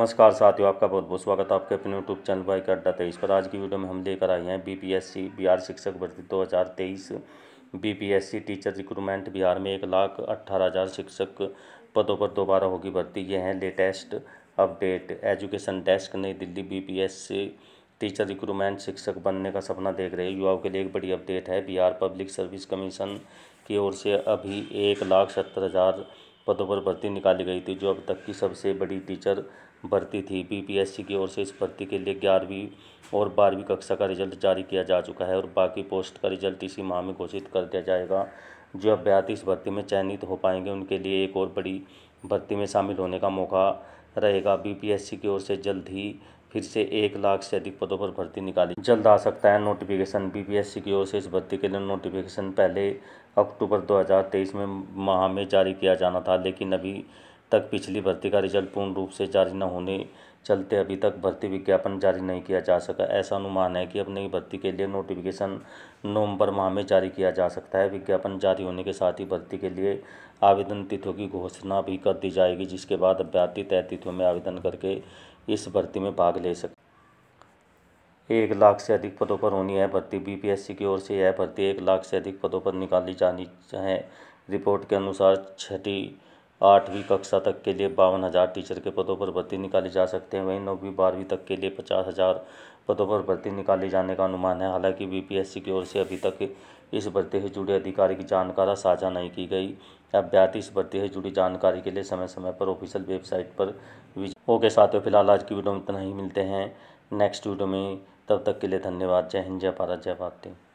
नमस्कार साथियों आपका बहुत बहुत स्वागत है आपके अपने यूट्यूब चैनल का अड्डा तेईस पर आज की वीडियो में हम लेकर आए हैं बीपीएससी बिहार शिक्षक भर्ती 2023 बीपीएससी टीचर रिक्रूटमेंट बिहार में एक लाख अट्ठारह हज़ार शिक्षक पदों पर दोबारा होगी भर्ती ये हैं लेटेस्ट अपडेट एजुकेशन डेस्क नई दिल्ली बी टीचर रिक्रूटमेंट शिक्षक बनने का सपना देख रहे युवाओं के लिए एक बड़ी अपडेट है बिहार पब्लिक सर्विस कमीशन की ओर से अभी एक लाख सत्तर हज़ार पदों पर भर्ती निकाली गई थी जो अब तक की सबसे बड़ी टीचर भर्ती थी बीपीएससी की ओर से इस भर्ती के लिए ग्यारहवीं और बारहवीं कक्षा का रिजल्ट जारी किया जा चुका है और बाकी पोस्ट का रिजल्ट इसी माह में घोषित कर दिया जाएगा जो अभ्यर्थी इस भर्ती में चयनित हो पाएंगे उनके लिए एक और बड़ी भर्ती में शामिल होने का मौका रहेगा बीपीएससी की ओर से जल्द ही फिर से एक लाख से अधिक पदों पर भर्ती निकाली जल्द आ सकता है नोटिफिकेशन बीपीएससी की ओर से इस भर्ती के लिए नोटिफिकेशन पहले अक्टूबर 2023 में माह में जारी किया जाना था लेकिन अभी तक पिछली भर्ती का रिजल्ट पूर्ण रूप से जारी न होने चलते अभी तक भर्ती विज्ञापन जारी नहीं किया जा सका ऐसा अनुमान है कि अब नई भर्ती के लिए नोटिफिकेशन नवंबर माह में जारी किया जा सकता है विज्ञापन जारी होने के साथ ही भर्ती के लिए आवेदन तिथियों की घोषणा भी कर दी जाएगी जिसके बाद अभ्यर्थी तय तिथियों में आवेदन करके इस भर्ती में भाग ले सकते एक लाख से अधिक पदों पर होनी है भर्ती बीपीएससी की ओर से यह भर्ती एक लाख से अधिक पदों पर निकाली जानी है रिपोर्ट के अनुसार छठी आठवीं कक्षा तक के लिए बावन हज़ार टीचर के पदों पर भर्ती निकाली जा सकते हैं वहीं नौवीं बारहवीं तक के लिए पचास हज़ार पदों पर भर्ती निकाले जाने का अनुमान है हालांकि बीपीएससी की ओर से अभी तक इस भर्ती से जुड़े अधिकारी की जानकारी साझा नहीं की गई अभ्यर्थी इस भर्ती से जुड़ी जानकारी के लिए समय समय पर ऑफिशियल वेबसाइट पर ओके में फिलहाल आज की वीडियो में इतना ही मिलते हैं नेक्स्ट वीडियो में तब तक के लिए धन्यवाद जय हिंद जय भारत जय भारती